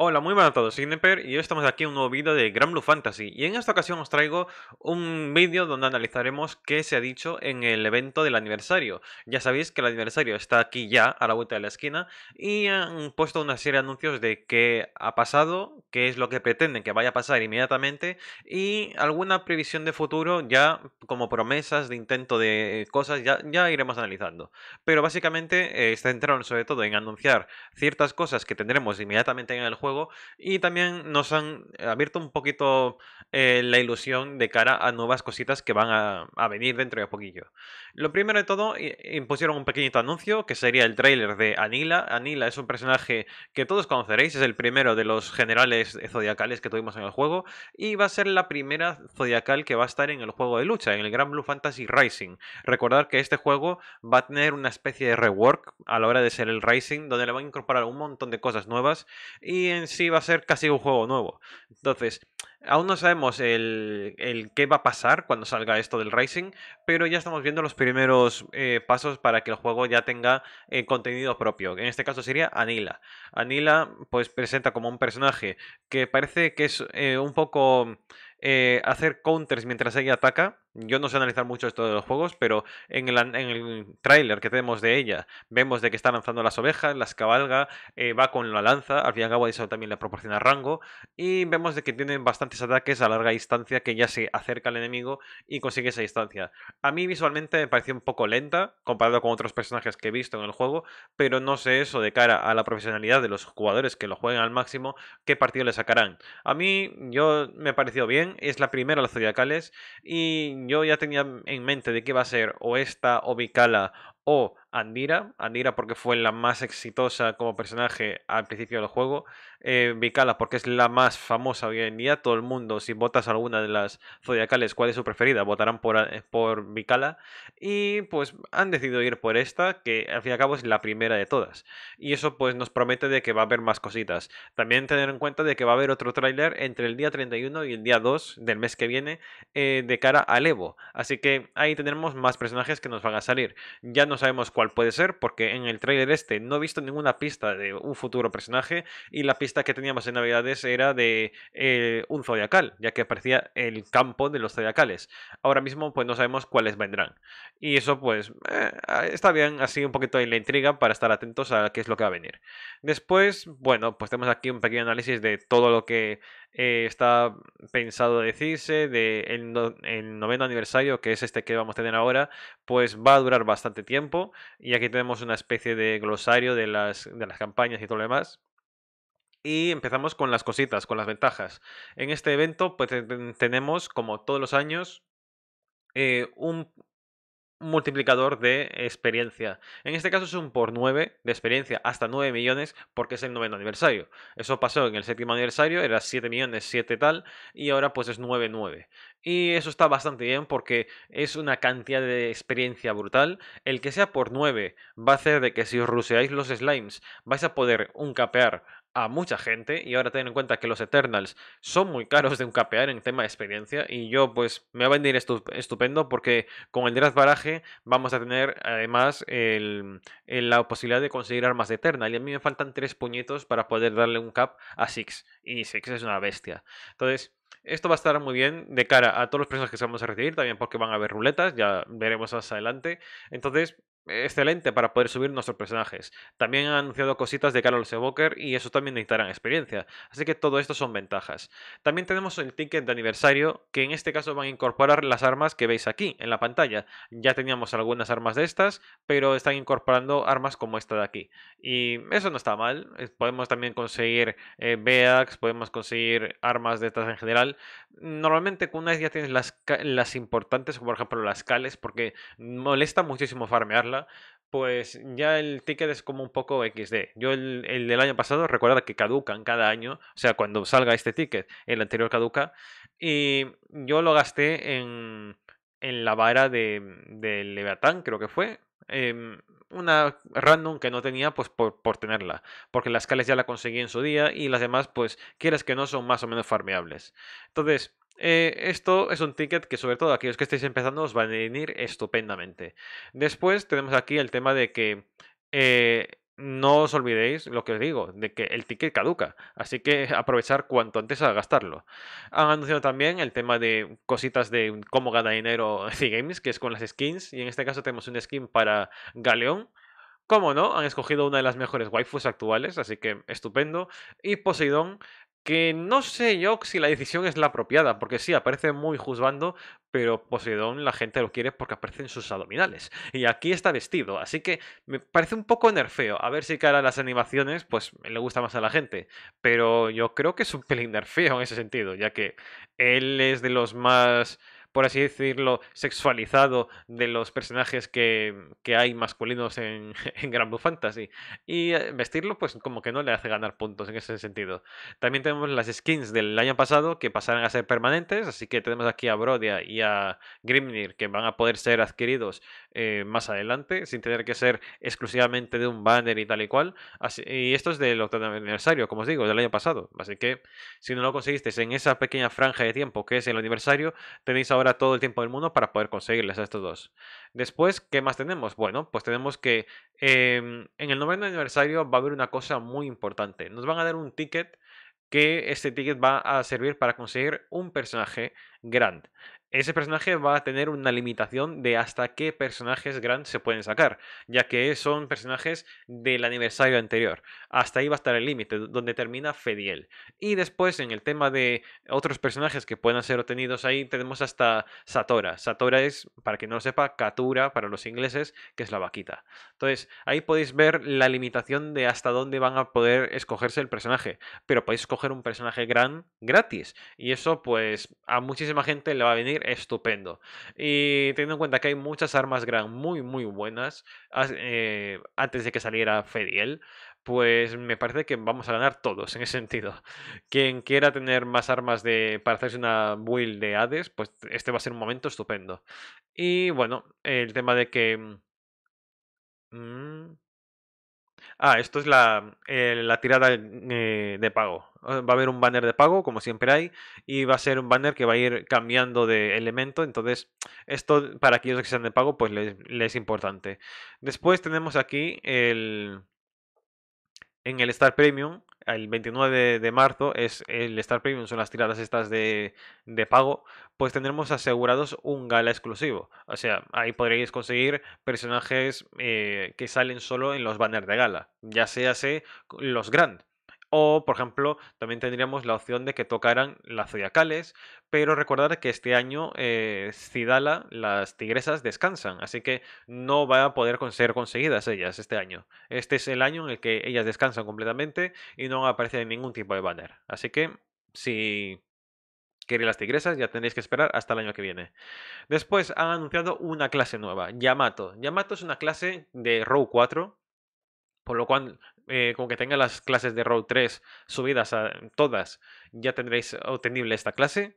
Hola, muy buenas a todos, soy Neper y hoy estamos aquí en un nuevo vídeo de Granblue Fantasy y en esta ocasión os traigo un vídeo donde analizaremos qué se ha dicho en el evento del aniversario. Ya sabéis que el aniversario está aquí ya, a la vuelta de la esquina, y han puesto una serie de anuncios de qué ha pasado, qué es lo que pretenden que vaya a pasar inmediatamente y alguna previsión de futuro ya como promesas de intento de cosas ya, ya iremos analizando. Pero básicamente eh, se centraron sobre todo en anunciar ciertas cosas que tendremos inmediatamente en el el juego y también nos han abierto un poquito eh, la ilusión de cara a nuevas cositas que van a, venir dentro de a poquillo. Lo primero de todo, impusieron un pequeñito anuncio que sería el trailer de Anila. Anila es un personaje que todos conoceréis, es el primero de los generales zodiacales que tuvimos en el juego y va a ser la primera zodiacal que va a estar en el juego de lucha, en el Gran Blue Fantasy Rising. Recordar que este juego va a tener una especie de rework a la hora de ser el Rising, donde le van a incorporar un montón de cosas nuevas y en sí va a ser casi un juego nuevo. Entonces, aún no sabemos el, qué va a pasar cuando salga esto del Racing, pero ya estamos viendo los primeros eh, pasos para que el juego ya tenga eh, contenido propio. En este caso sería Anila. Anila pues presenta como un personaje que parece que es eh, un poco hacer counters mientras ella ataca yo no sé analizar mucho esto de los juegos, pero en el, en tráiler que tenemos de ella, vemos de que está lanzando las ovejas, las cabalga, eh, va con la lanza, al fin y también le proporciona rango, y vemos de que tiene bastantes ataques a larga distancia que ya se acerca al enemigo y consigue esa distancia. A mí visualmente me pareció un poco lenta, comparado con otros personajes que he visto en el juego, pero no sé eso de cara a la profesionalidad de los jugadores que lo jueguen al máximo, qué partido le sacarán. A mí, yo me parecido bien, es la primera de los zodiacales, y yo ya tenía en mente de qué va a ser o esta o o Andira, Andira porque fue la más exitosa como personaje al principio del juego, eh, Vicala porque es la más famosa hoy en día, todo el mundo, si votas alguna de las zodiacales, cuál es su preferida, votarán por, eh, por Vicala y pues han decidido ir por esta, que al fin y al cabo es la primera de todas, y eso pues nos promete de que va a haber más cositas. También tener en cuenta de que va a haber otro tráiler entre el día 31 y el día 2 del mes que viene eh, de cara al Evo, así que ahí tendremos más personajes que nos van a salir, ya sabemos cuál puede ser, porque en el trailer este no he visto ninguna pista de un futuro personaje y la pista que teníamos en Navidades era de eh, un zodiacal, ya que aparecía el campo de los zodiacales. Ahora mismo pues no sabemos cuáles vendrán. Y eso pues eh, está bien, así un poquito en la intriga para estar atentos a qué es lo que va a venir. Después, bueno, pues tenemos aquí un pequeño análisis de todo lo que eh, está pensado decirse de el, noveno aniversario, que es este que vamos a tener ahora, pues va a durar bastante tiempo. Y aquí tenemos una especie de glosario de las, de las campañas y todo lo demás. Y empezamos con las cositas, con las ventajas. En este evento, pues tenemos, como todos los años, eh, un, multiplicador de experiencia. En este caso es un por 9 de experiencia, hasta 9 millones, porque es el noveno aniversario. Eso pasó en el séptimo aniversario, era 7 millones, 7 tal, y ahora pues es 9, 9. Y eso está bastante bien porque es una cantidad de experiencia brutal. El que sea por 9 va a hacer de que si os ruseáis los slimes vais a poder un capear a mucha gente y ahora ten en cuenta que los Eternals son muy caros de un capear en tema de experiencia y yo pues me va a venir estupendo porque con el draft Baraje vamos a tener además la posibilidad de conseguir armas de Eternal y a mí me faltan tres puñetos para poder darle un cap a Six y Six es una bestia. Entonces... Esto va a estar muy bien de cara a todos los personajes que vamos a recibir, también porque van a haber ruletas, ya veremos más adelante. Entonces, excelente para poder subir nuestros personajes. También han anunciado cositas de Carlos Evoker y eso también necesitarán experiencia. Así que todo esto son ventajas. También tenemos el ticket de aniversario, que en este caso van a incorporar las armas que veis aquí en la pantalla. Ya teníamos algunas armas de estas, pero están incorporando armas como esta de aquí. Y eso no está mal. Eh, podemos también conseguir eh, podemos conseguir armas de estas en general. Normalmente con una vez ya tienes las, las importantes, como por ejemplo las cales, porque molesta muchísimo farmearlas pues ya el ticket es como un poco XD. Yo el, del año pasado, recuerda que caducan cada año, o sea, cuando salga este ticket, el anterior caduca, y yo lo gasté en, en la vara de, de Leviatán, creo que fue. Em, una random que no tenía pues por, por tenerla, porque las cales ya la conseguí en su día y las demás pues quieres que no son más o menos farmeables. Entonces, eh, esto es un ticket que sobre todo aquellos que estáis empezando os va a venir estupendamente. Después tenemos aquí el tema de que eh, no os olvidéis lo que os digo, de que el ticket caduca, así que aprovechar cuanto antes a gastarlo. Han anunciado también el tema de cositas de cómo gana dinero c Games, que es con las skins, y en este caso tenemos un skin para Galeón, como no, han escogido una de las mejores waifus actuales, así que estupendo. Y Poseidón, que no sé yo si la decisión es la apropiada, porque sí, aparece muy juzgando, pero Poseidón la gente lo quiere porque aparecen sus abdominales. Y aquí está vestido, así que me parece un poco nerfeo. A ver si cara a las animaciones, pues le gusta más a la gente. Pero yo creo que es un pelín nerfeo en ese sentido, ya que él es de los más por así decirlo, sexualizado de los personajes que, hay masculinos en, Gran Grand Blue Fantasy. Y eh, vestirlo, pues como que no le hace ganar puntos en ese sentido. También tenemos las skins del año pasado que pasarán a ser permanentes, así que tenemos aquí a Brodia y a Grimnir que van a poder ser adquiridos eh, más adelante, sin tener que ser exclusivamente de un banner y tal y cual. y esto es del octavo aniversario, como os digo, del año pasado. Así que si no lo conseguisteis en esa pequeña franja de tiempo que es el aniversario, tenéis a ahora todo el tiempo del mundo para poder conseguirles a estos dos. Después, ¿qué más tenemos? Bueno, pues tenemos que em, en el noveno aniversario va a haber una cosa muy importante. Nos van a dar un ticket que este ticket va a servir para conseguir un personaje grande ese personaje va a tener una limitación de hasta qué personajes grandes se pueden sacar, ya que son personajes del aniversario anterior. Hasta ahí va a estar el límite, donde termina Fediel. Y después, en el tema de otros personajes que puedan ser obtenidos ahí, tenemos hasta Satora. Satora es, para que no lo sepa, Katura para los ingleses, que es la vaquita. Entonces, ahí podéis ver la limitación de hasta dónde van a poder escogerse el personaje. Pero podéis escoger un personaje Grand gratis. Y eso, pues, a muchísima gente le va a venir estupendo. Y teniendo en cuenta que hay muchas armas gran muy, muy buenas eh, antes de que saliera Feriel, pues me parece que vamos a ganar todos en ese sentido. Quien quiera tener más armas de, para hacerse una build de Hades, pues este va a ser un momento estupendo. Y bueno, el tema de que... Mm, mm, Ah, esto es la, eh, tirada eh, de pago. Ah, va a haber un banner de pago, como siempre hay, y va a ser un banner que va a ir cambiando de elemento. Entonces, esto para aquellos que sean de pago, pues les, les es importante. Después tenemos aquí el, en el Star Premium el 29 de marzo es el Star Premium, son las tiradas estas de, pago, pues tendremos asegurados un gala exclusivo. O sea, ahí podréis conseguir personajes eh, que salen solo en los banners de gala, ya sea los Grand, o, por ejemplo, también tendríamos la opción de que tocaran las zodiacales, pero recordar que este año eh, las tigresas, descansan, así que no va a poder ser conseguidas ellas este año. Este es el año en el que ellas descansan completamente y no aparece ningún tipo de banner. Así que, si queréis las tigresas, ya tendréis que esperar hasta el año que viene. Después han anunciado una clase nueva, Yamato. Yamato es una clase de Row 4, por lo cual eh, como que tenga las clases de Row 3 subidas a todas, ya tendréis obtenible esta clase.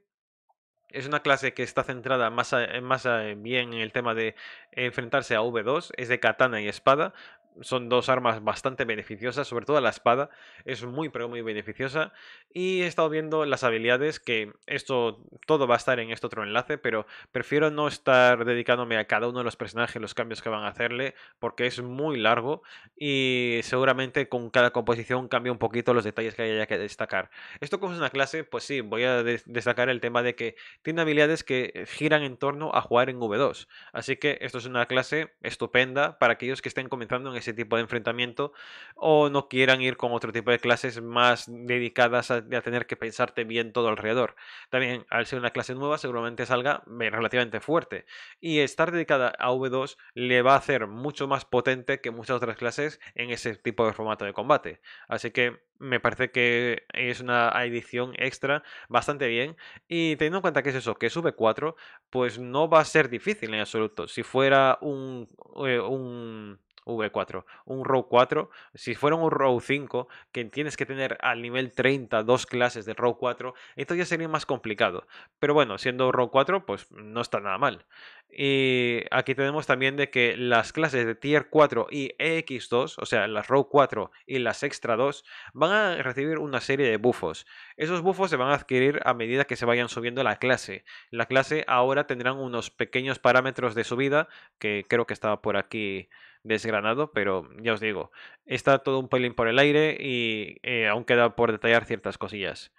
Es una clase que está centrada más, más bien en el tema de enfrentarse a V2, es de katana y espada, son dos armas bastante beneficiosas, sobre todo la espada es muy pero muy beneficiosa y he estado viendo las habilidades que esto todo va a estar en este otro enlace, pero prefiero no estar dedicándome a cada uno de los personajes, los cambios que van a hacerle porque es muy largo y seguramente con cada composición cambia un poquito los detalles que haya que destacar. Esto como es una clase, pues sí, voy a destacar el tema de que tiene habilidades que giran en torno a jugar en V2, así que esto es una clase estupenda para aquellos que estén comenzando en ese tipo de enfrentamiento o no quieran ir con otro tipo de clases más dedicadas a, tener que pensarte bien todo alrededor. También al ser una clase nueva seguramente salga eh, relativamente fuerte y estar dedicada a V2 le va a hacer mucho más potente que muchas otras clases en ese tipo de formato de combate. Así que me parece que es una edición extra bastante bien. Y teniendo en cuenta que es eso, que es V4, pues no va a ser difícil en absoluto. Si fuera un, eh, un V4, un row 4, si fuera un row 5, que tienes que tener al nivel 30 dos clases de row 4, esto ya sería más complicado. Pero bueno, siendo row 4, pues no está nada mal. Y aquí tenemos también de que las clases de tier 4 y EX2, o sea, las row 4 y las extra 2, van a recibir una serie de buffos. Esos buffos se van a adquirir a medida que se vayan subiendo la clase. La clase ahora tendrán unos pequeños parámetros de subida, que creo que estaba por aquí desgranado, pero ya os digo, está todo un pelín por el aire y eh, aún queda por detallar ciertas cosillas.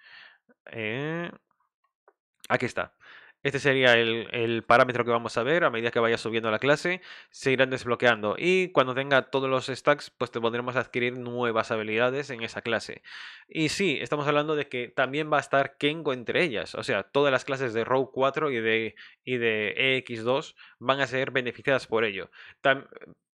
Eh, aquí está. Este sería el, parámetro que vamos a ver a medida que vaya subiendo la clase, se irán desbloqueando y cuando tenga todos los stacks pues te podremos adquirir nuevas habilidades en esa clase. Y sí, estamos hablando de que también va a estar Kengo entre ellas, o sea, todas las clases de Row 4 y de, y de EX2 van a ser beneficiadas por ello. Tan,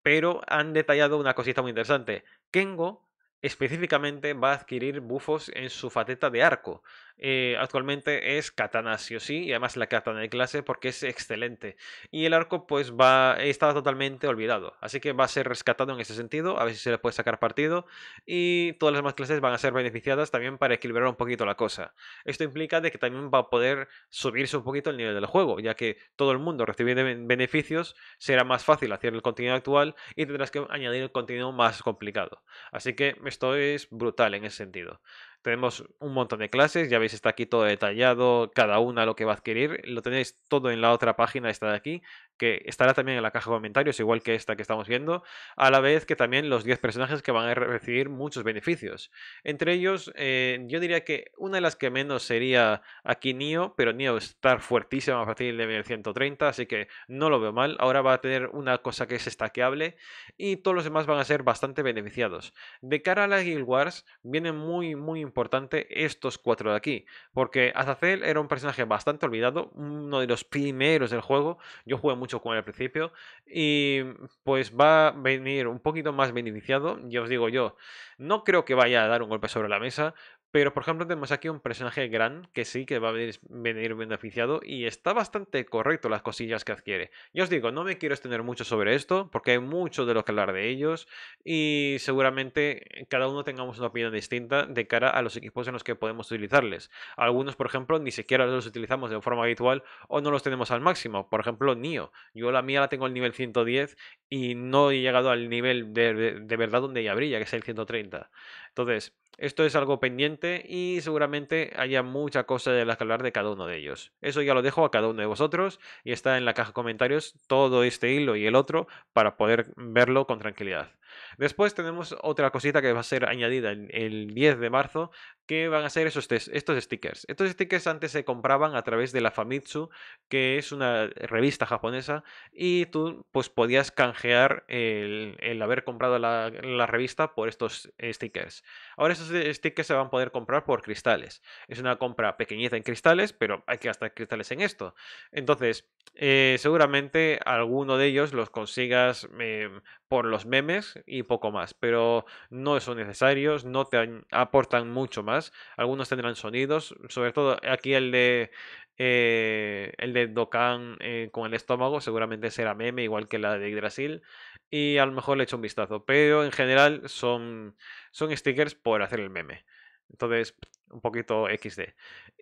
pero han detallado una cosita muy interesante. Kengo específicamente va a adquirir bufos en su faceta de arco. Eh, actualmente es katana sí o sí, y además la katana de clase porque es excelente. Y el arco pues va, estaba totalmente olvidado, así que va a ser rescatado en ese sentido, a ver si se le puede sacar partido, y todas las demás clases van a ser beneficiadas también para equilibrar un poquito la cosa. Esto implica de que también va a poder subirse un poquito el nivel del juego, ya que todo el mundo recibe beneficios, será más fácil hacer el contenido actual y tendrás que añadir el contenido más complicado. Así que esto es brutal en ese sentido. Tenemos un montón de clases, ya veis, está aquí todo detallado, cada una lo que va a adquirir. Lo tenéis todo en la otra página, está de aquí que estará también en la caja de comentarios, igual que esta que estamos viendo, a la vez que también los 10 personajes que van a recibir muchos beneficios. Entre ellos, eh, yo diría que una de las que menos sería aquí Nio, pero Nio está fuertísima a partir del nivel 130, así que no lo veo mal. Ahora va a tener una cosa que es estaqueable y todos los demás van a ser bastante beneficiados. De cara a la Guild Wars, vienen muy, muy importante estos cuatro de aquí, porque Azazel era un personaje bastante olvidado, uno de los primeros del juego. Yo jugué mucho mucho como al principio. Y pues va a venir un poquito más beneficiado. Ya os digo yo, no creo que vaya a dar un golpe sobre la mesa, pero, por ejemplo, tenemos aquí un personaje gran que sí que va a venir, beneficiado y está bastante correcto las cosillas que adquiere. Yo os digo, no me quiero extender mucho sobre esto porque hay mucho de lo que hablar de ellos y seguramente cada uno tengamos una opinión distinta de cara a los equipos en los que podemos utilizarles. Algunos, por ejemplo, ni siquiera los utilizamos de forma habitual o no los tenemos al máximo. Por ejemplo, Nio. Yo la mía la tengo al nivel 110 y no he llegado al nivel de, de verdad donde ya brilla, que es el 130. Entonces, esto es algo pendiente y seguramente haya mucha cosa de la que hablar de cada uno de ellos. Eso ya lo dejo a cada uno de vosotros y está en la caja de comentarios todo este hilo y el otro para poder verlo con tranquilidad. Después tenemos otra cosita que va a ser añadida el 10 de marzo, que van a ser esos estos stickers. Estos stickers antes se compraban a través de la Famitsu, que es una revista japonesa, y tú pues podías canjear el, haber comprado la, revista por estos stickers. Ahora estos stickers se van a poder comprar por cristales. Es una compra pequeñita en cristales, pero hay que gastar cristales en esto. Entonces, eh, seguramente alguno de ellos los consigas em, por los memes y poco más, pero no son necesarios, no te aportan mucho más. Algunos tendrán sonidos, sobre todo aquí el de eh, el de Dokkan eh, con el estómago, seguramente será meme, igual que la de Yggdrasil, y a lo mejor le echo un vistazo, pero en general son, son stickers por hacer el meme. Entonces, un poquito XD.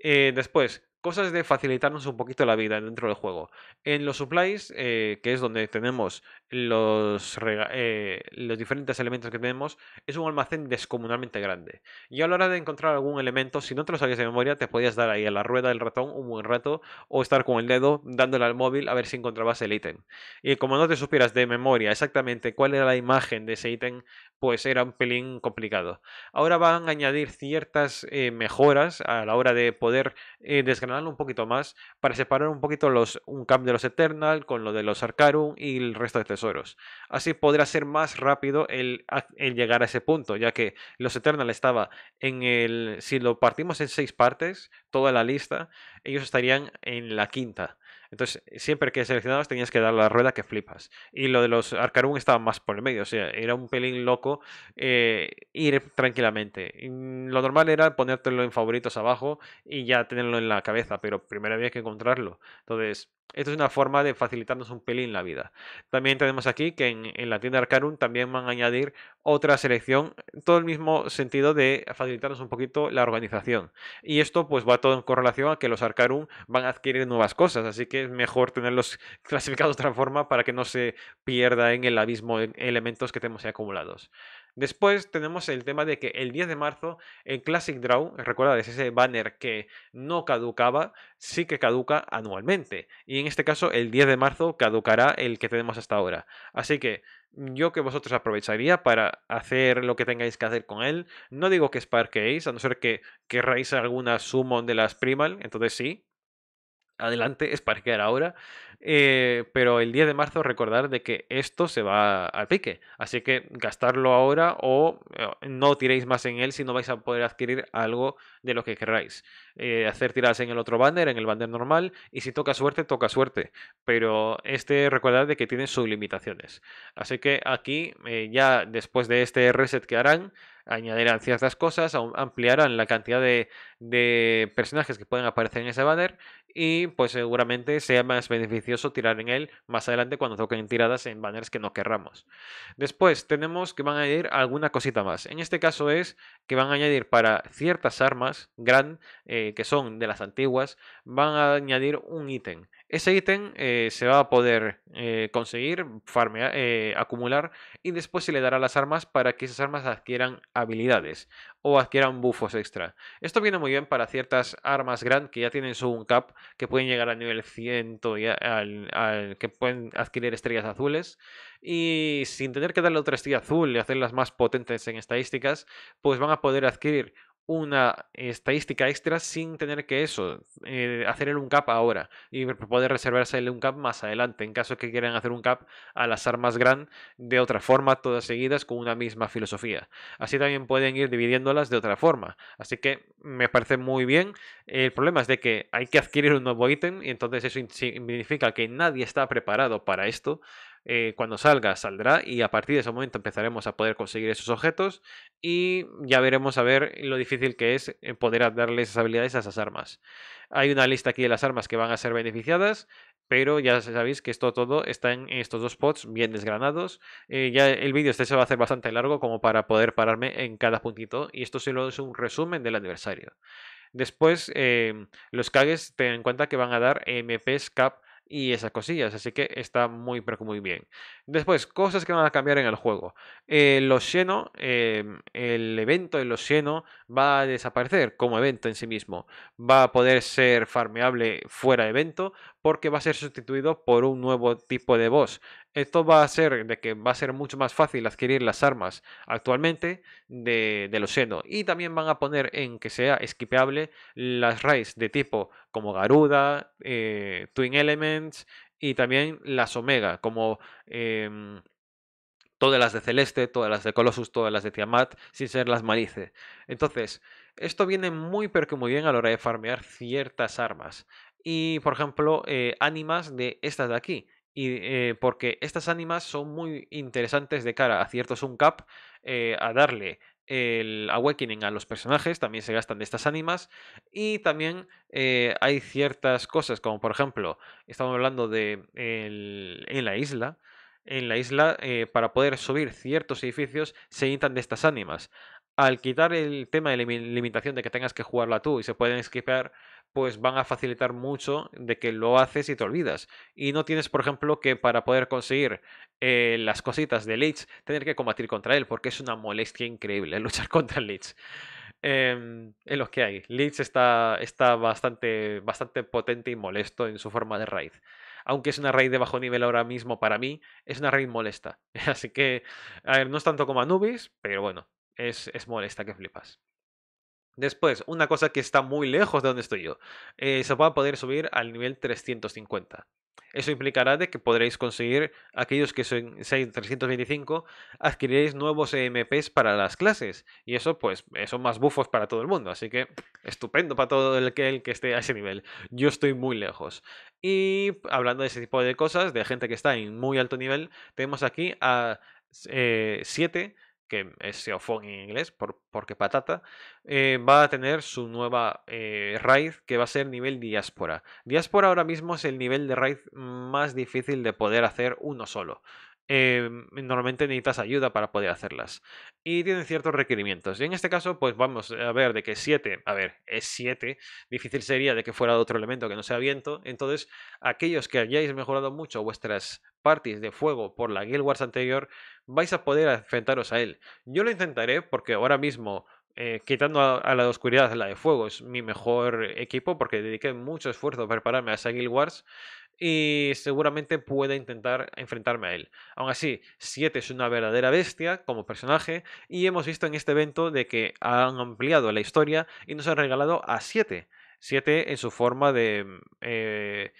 Eh, después, cosas de facilitarnos un poquito la vida dentro del juego. En los supplies, eh, que es donde tenemos los, eh, los diferentes elementos que tenemos, es un almacén descomunalmente grande. Y a la hora de encontrar algún elemento, si no te lo sabías de memoria, te podías dar ahí a la rueda del ratón un buen rato o estar con el dedo dándole al móvil a ver si encontrabas el ítem. Y como no te supieras de memoria exactamente cuál era la imagen de ese ítem, pues era un pelín complicado. Ahora van a añadir ciertas eh, mejoras a la hora de poder desgranar un poquito más para separar un poquito los un cambio de los Eternal con lo de los Arcarum y el resto de tesoros. Así podrá ser más rápido el, el llegar a ese punto, ya que los Eternal estaba en el si lo partimos en seis partes, toda la lista, ellos estarían en la quinta. Entonces, siempre que seleccionabas tenías que dar la rueda que flipas. Y lo de los Arcarum estaba más por el medio, o sea, era un pelín loco eh, ir tranquilamente. Mm, lo normal era ponértelo en favoritos abajo y ya tenerlo en la cabeza, pero primero había que encontrarlo. Entonces, esto es una forma de facilitarnos un pelín la vida. También tenemos aquí que en, la tienda Arcarum también van a añadir otra selección, todo el mismo sentido de facilitarnos un poquito la organización. Y esto pues va todo en correlación a que los Arcarum van a adquirir nuevas cosas, así que es mejor tenerlos clasificados de otra forma para que no se pierda en el abismo de elementos que tenemos acumulados. Después tenemos el tema de que el 10 de marzo en Classic Draw, recuerda, es ese banner que no caducaba, sí que caduca anualmente. Y en este caso el 10 de marzo caducará el que tenemos hasta ahora. Así que mm, yo que vosotros aprovecharía para hacer lo que tengáis que hacer con él. No digo que sparqueéis, a no ser que querráis alguna summon de las primal, entonces sí, adelante, es quedar ahora. Eh, pero el 10 de marzo recordar de que esto se va a pique. Así que gastarlo ahora o eh, no tiréis más en él si no vais a poder adquirir algo de lo que queráis. Eh, hacer tiradas en el otro banner, en el banner normal. Y si toca suerte, toca suerte. Pero este recordar de que tiene sus limitaciones. Así que aquí, ya después de este reset que harán, añadirán ciertas cosas, ampliarán la cantidad de, personajes que pueden aparecer en ese banner y pues seguramente sea más beneficioso tirar en él más adelante cuando toquen tiradas en banners que no querramos. Después tenemos que van a añadir alguna cosita más. En este caso es que van a añadir para ciertas armas gran eh, que son de las antiguas, van a añadir un ítem. Ese ítem eh, se va a poder eh, conseguir, farmear, eh, acumular y después se le dará a las armas para que esas armas adquieran habilidades o adquieran buffos extra. Esto viene muy bien para ciertas armas grandes que ya tienen su cap, que pueden llegar al nivel 100 y que pueden adquirir estrellas azules y sin tener que darle otra estrella azul y hacerlas más potentes en estadísticas, pues van a poder adquirir una estadística extra sin tener que eso, eh, hacer el un-cap ahora y poder reservarse el cap más adelante en caso que quieran hacer un cap a las armas gran de otra forma, todas seguidas con una misma filosofía. Así también pueden ir dividiéndolas de otra forma. Así que me parece muy bien. El problema es de que hay que adquirir un nuevo ítem y entonces eso significa que nadie está preparado para esto eh, cuando salga saldrá y a partir de ese momento empezaremos a poder conseguir esos objetos y ya veremos a ver lo difícil que es poder darles esas habilidades a esas armas. Hay una lista aquí de las armas que van a ser beneficiadas, pero ya sabéis que esto todo está en estos dos spots bien desgranados. Eh, ya el vídeo este se va a hacer bastante largo como para poder pararme en cada puntito y esto solo es un resumen del aniversario. Después, eh, los Kages, ten en cuenta que van a dar MPs Cap y esas cosillas. Así que está muy, pero muy bien. Después, cosas que van a cambiar en el juego. Eh, los Xeno, eh, el evento de los Xeno va a desaparecer como evento en sí mismo. Va a poder ser farmeable fuera de evento porque va a ser sustituido por un nuevo tipo de boss. Esto va a ser de que va a ser mucho más fácil adquirir las armas actualmente de, los Y también van a poner en que sea esquipeable las raids de tipo como Garuda, eh, Twin Elements, y también las Omega, como em, todas las de Celeste, todas las de Colossus, todas las de Tiamat, sin ser las Malice. Entonces, esto viene muy pero que muy bien a la hora de farmear ciertas armas. Y, por ejemplo, animas eh, ánimas de estas de aquí. Y, eh, porque estas ánimas son muy interesantes de cara a ciertos uncap, eh, a darle el awakening a los personajes, también se gastan de estas ánimas y también eh, hay ciertas cosas como por ejemplo, estamos hablando de en la isla, en la isla eh, para poder subir ciertos edificios se instan de estas ánimas. Al quitar el tema de limitación de que tengas que jugarla tú y se pueden esquipear, pues van a facilitar mucho de que lo haces y te olvidas. Y no tienes, por ejemplo, que para poder conseguir eh, las cositas de Leech tener que combatir contra él, porque es una molestia increíble eh, luchar contra Leech en em, los que hay. Leech está, está bastante, bastante potente y molesto en su forma de raid. Aunque es una raid de bajo nivel ahora mismo para mí, es una raid molesta. Así que, a ver, no es tanto como Anubis, pero bueno, es molesta que flipas. Después, una cosa que está muy lejos de donde estoy yo, eh, se va a poder subir al nivel 350. Eso implicará de que podréis conseguir, aquellos que son 325, adquiriréis nuevos EMPs para las clases. Y eso, pues, eh, son más bufos para todo el mundo. Así que estupendo para todo el que, esté a ese nivel. Yo estoy muy lejos. Y hablando de ese tipo de cosas, de gente que está en muy alto nivel, tenemos aquí a 7. Eh, que es en inglés, por, porque patata, eh, va a tener su nueva eh, raíz raid que va a ser nivel diáspora. Diáspora ahora mismo es el nivel de raid más difícil de poder hacer uno solo. Em, normalmente necesitas ayuda para poder hacerlas. Y tienen ciertos requerimientos. Y en este caso, pues vamos a ver de que 7, a ver, es 7, difícil sería de que fuera de otro elemento que no sea viento. Entonces, aquellos que hayáis mejorado mucho vuestras parties de fuego por la Guild Wars anterior, vais a poder enfrentaros a él. Yo lo intentaré porque ahora mismo eh, quitando a, la de oscuridad la de fuego, es mi mejor equipo porque dediqué mucho esfuerzo a prepararme a esa Guild Wars y seguramente pueda intentar enfrentarme a él. Aún así, 7 es una verdadera bestia como personaje y hemos visto en este evento de que han ampliado la historia y nos han regalado a 7. 7 en su forma de... Mm, eh,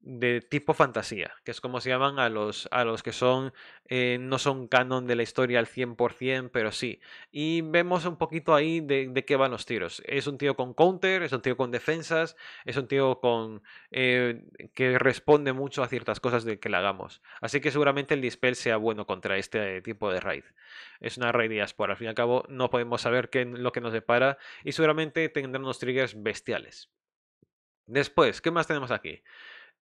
de tipo fantasía, que es como se llaman a los, a los que son eh, no son canon de la historia al 100%, pero sí. Y vemos un poquito ahí de, de, qué van los tiros. Es un tío con counter, es un tío con defensas, es un tío con eh, que responde mucho a ciertas cosas de que le hagamos. Así que seguramente el dispel sea bueno contra este tipo de raid. Es una raid diáspora, al fin y al cabo no podemos saber qué lo que nos depara y seguramente tendrán unos triggers bestiales. Después, ¿qué más tenemos aquí?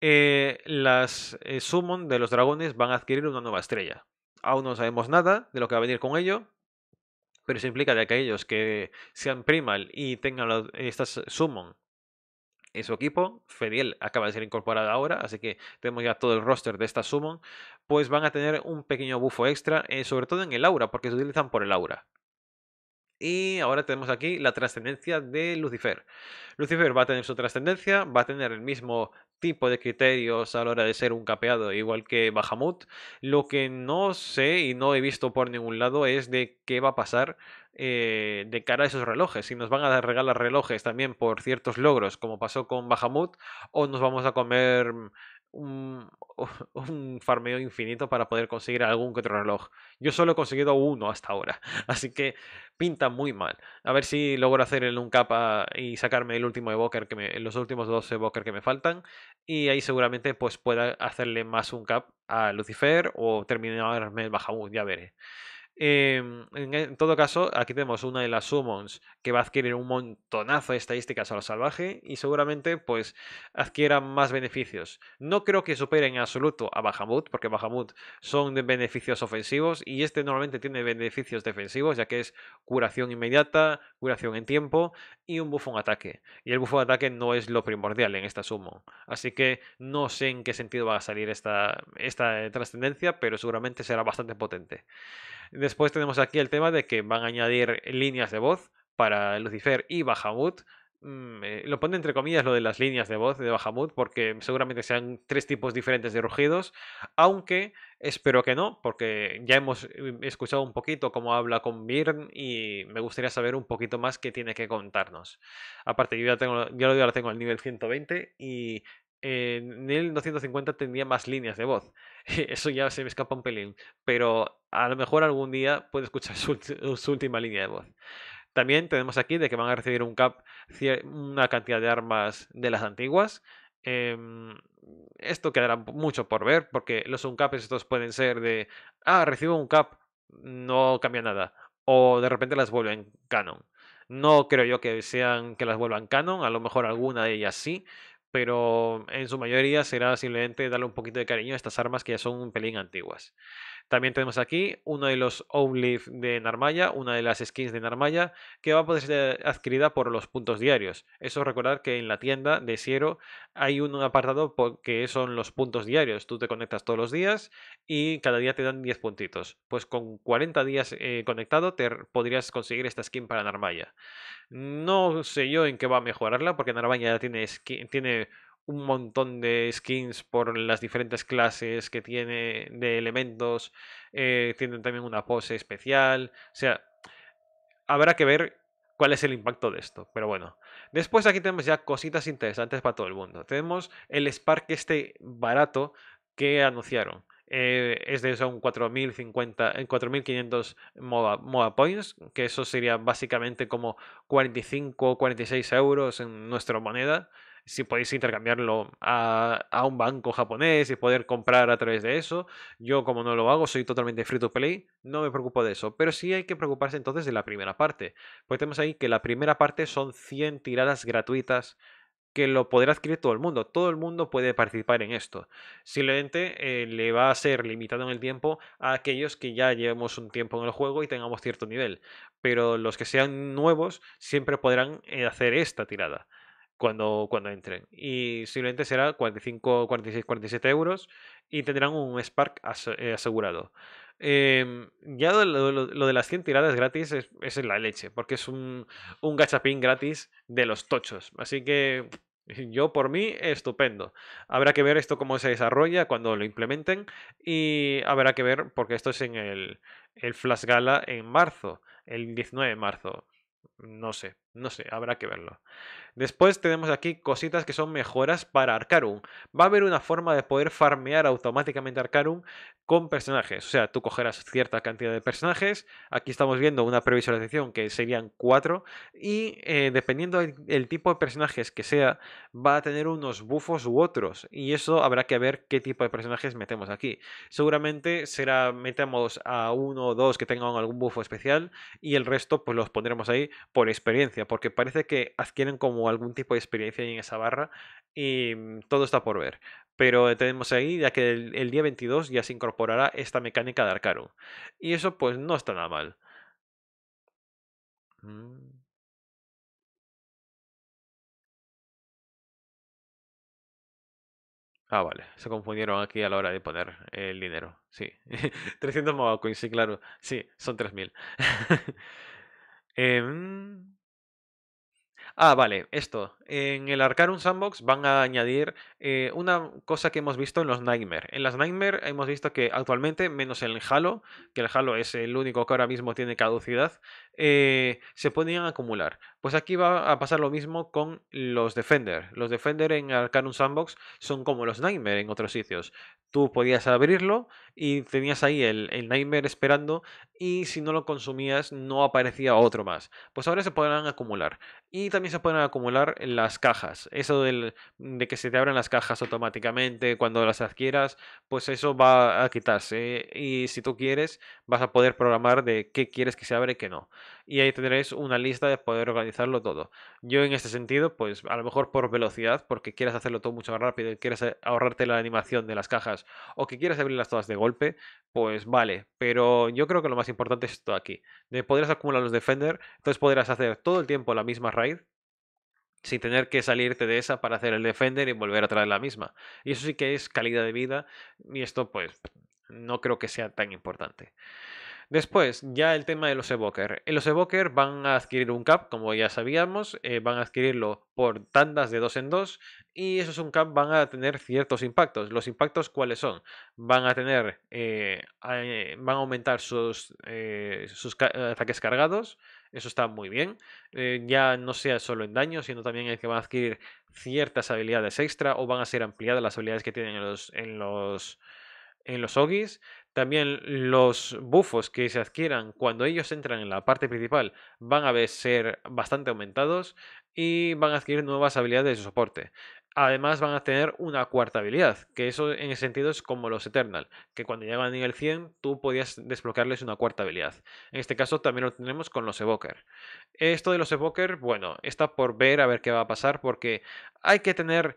Eh, las eh, summon de los dragones van a adquirir una nueva estrella. Aún no sabemos nada de lo que va a venir con ello, pero eso implica que aquellos que sean primal y tengan estas summon en su equipo, Feriel acaba de ser incorporada ahora, así que tenemos ya todo el roster de estas summon, pues van a tener un pequeño buffo extra, eh, sobre todo en el aura, porque se utilizan por el aura. Y ahora tenemos aquí la trascendencia de Lucifer. Lucifer va a tener su trascendencia, va a tener el mismo tipo de criterios a la hora de ser un capeado, igual que Bahamut. Lo que no sé y no he visto por ningún lado es de qué va a pasar eh, de cara a esos relojes. Si nos van a regalar relojes también por ciertos logros, como pasó con Bahamut, o nos vamos a comer mm, un, farmeo infinito para poder conseguir algún que otro reloj. Yo solo he conseguido uno hasta ahora, así que pinta muy mal. A ver si logro hacer el un capa y sacarme el último evoker que me, los últimos dos evoker que me faltan y ahí seguramente pues pueda hacerle más un cap a Lucifer o terminarme el Bahamut, ya veré. Em, en, todo caso, aquí tenemos una de las summons que va a adquirir un montonazo de estadísticas a lo salvaje y seguramente pues adquiera más beneficios. No creo que supere en absoluto a Bahamut, porque Bahamut son beneficios ofensivos y este normalmente tiene beneficios defensivos, ya que es curación inmediata, curación en tiempo y un buffo en ataque. Y el de ataque no es lo primordial en esta summon. Así que no sé en qué sentido va a salir esta, esta trascendencia, pero seguramente será bastante potente. Después tenemos aquí el tema de que van a añadir líneas de voz para Lucifer y Bahamut. Mm, eh, lo pone entre comillas lo de las líneas de voz de Bahamut, porque seguramente sean tres tipos diferentes de rugidos, aunque espero que no, porque ya hemos eh, escuchado un poquito cómo habla con Byrne y me gustaría saber un poquito más qué tiene que contarnos. Aparte, yo tengo, lo, ya lo tengo al nivel 120 y en el 250 tendría más líneas de voz. Eso ya se me escapa un pelín, pero a lo mejor algún día Puede escuchar su, última línea de voz. También tenemos aquí de que van a recibir un cap una cantidad de armas de las antiguas. Em, esto quedará mucho por ver, porque los un caps estos pueden ser de, ah, recibo un cap, no cambia nada. O de repente las vuelven canon. No creo yo que sean que las vuelvan canon, a lo mejor alguna de ellas sí, pero en su mayoría será simplemente darle un poquito de cariño a estas armas que ya son un pelín antiguas. También tenemos aquí uno de los Leaf de Narmaya, una de las skins de Narmaya, que va a poder ser adquirida por los puntos diarios. Eso recordar que en la tienda de Siero hay un apartado que son los puntos diarios. Tú te conectas todos los días y cada día te dan 10 puntitos. Pues con 40 días eh, conectado te podrías conseguir esta skin para Narmaya. No sé yo en qué va a mejorarla, porque Narmaya ya tiene, skin, tiene un montón de skins por las diferentes clases que tiene de elementos, eh, tienen también una pose especial, o sea, habrá que ver cuál es el impacto de esto, pero bueno. Después aquí tenemos ya cositas interesantes para todo el mundo. Tenemos el Spark este barato que anunciaron. Eh, es de son 4.500 MOA Points, que eso sería básicamente como 45 o 46 euros en nuestra moneda si podéis intercambiarlo a, un banco japonés y poder comprar a través de eso. Yo como no lo hago, soy totalmente free to play, no me preocupo de eso. Pero sí hay que preocuparse entonces de la primera parte. Pues tenemos ahí que la primera parte son 100 tiradas gratuitas que lo podrá adquirir todo el mundo. Todo el mundo puede participar en esto. Simplemente eh, le va a ser limitado en el tiempo a aquellos que ya llevamos un tiempo en el juego y tengamos cierto nivel. Pero los que sean nuevos siempre podrán eh, hacer esta tirada cuando, cuando entren. Y simplemente será 45, 46, 47 euros y tendrán un Spark eh, asegurado. Em, ya lo, de las 100 tiradas gratis es, es la leche, porque es un, un gachapín gratis de los tochos. Así que yo por mí, estupendo. Habrá que ver esto cómo se desarrolla cuando lo implementen y habrá que ver, porque esto es en el, el Flash Gala en marzo, el 19 de marzo. No sé, no sé, habrá que verlo. Después tenemos aquí cositas que son mejoras para Arcarum. Va a haber una forma de poder farmear automáticamente Arcarum con personajes. O sea, tú cogerás cierta cantidad de personajes. Aquí estamos viendo una previsualización que serían cuatro. Y eh, dependiendo del, tipo de personajes que sea, va a tener unos bufos u otros. Y eso habrá que ver qué tipo de personajes metemos aquí. Seguramente será metemos a uno o dos que tengan algún bufo especial. Y el resto pues los pondremos ahí por experiencia porque parece que adquieren como algún tipo de experiencia en esa barra y mm, todo está por ver. Pero eh, tenemos ahí ya que el, día 22 ya se incorporará esta mecánica de Arcarum. Y eso pues no está nada mal. Mm. Ah, vale. Se confundieron aquí a la hora de poner el dinero. Sí. 300 Coins, sí, claro. Sí, son 3000. eh, em, Ah, vale, esto. En el un Sandbox van a añadir eh, una cosa que hemos visto en los Nightmare. En las Nightmare hemos visto que actualmente, menos el Halo, que el Halo es el único que ahora mismo tiene caducidad, eh, se podían acumular. Pues aquí va a pasar lo mismo con los Defender. Los Defender en Arcanum Sandbox son como los Nightmare en otros sitios. Tú podías abrirlo y tenías ahí el, Nightmare esperando y si no lo consumías no aparecía otro más. Pues ahora se podrán acumular. Y también se pueden acumular las cajas. Eso de que se te abran las cajas automáticamente cuando las adquieras, pues eso va a quitarse. Y si tú quieres, vas a poder programar de qué quieres que se abre y qué no y ahí tendréis una lista de poder organizarlo todo. Yo en este sentido, pues a lo mejor por velocidad, porque quieras hacerlo todo mucho más rápido y quieres eh, ahorrarte la animación de las cajas o que quieras abrirlas todas de golpe, pues vale, pero yo creo que lo más importante es esto aquí. De podrás acumular los Defender, entonces podrás hacer todo el tiempo la misma raid, sin tener que salirte de esa para hacer el defender y volver a traer la misma. Y eso sí que es calidad de vida y esto pues no creo que sea tan importante. Después, ya el tema de los evoker. Los evoker van a adquirir un cap, como ya sabíamos, eh, van a adquirirlo por tandas de dos en dos y esos un cap van a tener ciertos impactos. ¿Los impactos cuáles son? Van a tener, eh, eh, van a aumentar sus, sus ataques cargados, eso está muy bien. ya no sea solo en daño, sino también en que van a adquirir ciertas habilidades extra o van a ser ampliadas las habilidades que tienen los, en los, en los OGIs. También los bufos que se adquieran cuando ellos entran en la parte principal van a ser bastante aumentados y van a adquirir nuevas habilidades de soporte. Además van a tener una cuarta habilidad, que eso en sentido es como los Eternal, que cuando llegan a nivel 100 tú podías desbloquearles una cuarta habilidad. En este caso también lo tenemos con los Evoker. Esto de los Evoker, bueno, está por ver a ver qué va a pasar porque hay que tener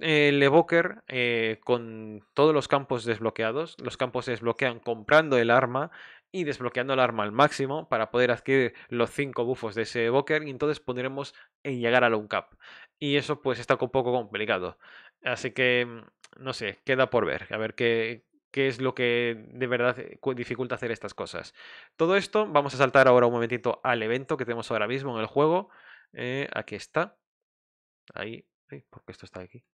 eh, el evoker eh, con todos los campos desbloqueados. Los campos se desbloquean comprando el arma y desbloqueando el arma al máximo para poder adquirir los 5 bufos de ese evoker y entonces pondremos en llegar al cap Y eso pues está un poco complicado. Así que mm, no sé, queda por ver. A ver qué, qué es lo que de verdad eh, dificulta hacer estas cosas. Todo esto, vamos a saltar ahora un momentito al evento que tenemos ahora mismo en el juego. aquí está. Ahí, porque esto está aquí.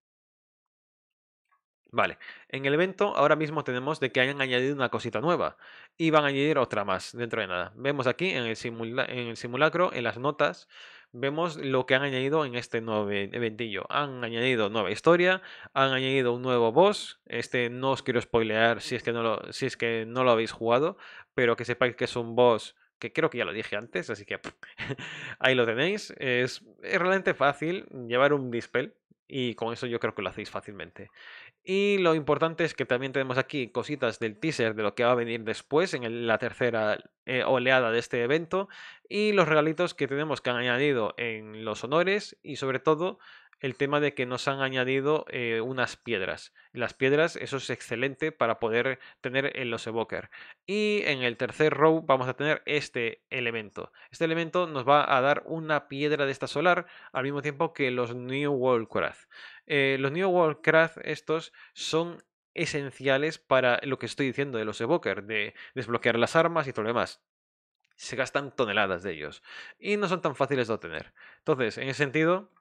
Vale, en el evento ahora mismo tenemos de que hayan añadido una cosita nueva y van a añadir otra más dentro de nada. Vemos aquí en el, simulacro, en las notas, vemos lo que han añadido en este nuevo e-, eventillo. Han añadido nueva historia, han añadido un nuevo boss. Este no os quiero spoilear si es que no lo, si es que no lo habéis jugado, pero que sepáis que es un boss que creo que ya lo dije antes, así que ahí lo tenéis. Es, es realmente fácil llevar un dispel y con eso yo creo que lo hacéis fácilmente. Y lo importante es que también tenemos aquí cositas del teaser de lo que va a venir después en la tercera eh, oleada de este evento y los regalitos que tenemos que han añadido en los honores y sobre todo el tema de que nos han añadido eh, unas piedras. Las piedras, eso es excelente para poder tener en los evoker. Y en el tercer row vamos a tener este elemento. Este elemento nos va a dar una piedra de esta solar al mismo tiempo que los New World Craft. Eh, los New World Craft estos son esenciales para lo que estoy diciendo de los evoker, de desbloquear las armas y todo lo demás se gastan toneladas de ellos y no son tan fáciles de obtener. Entonces, en ese sentido,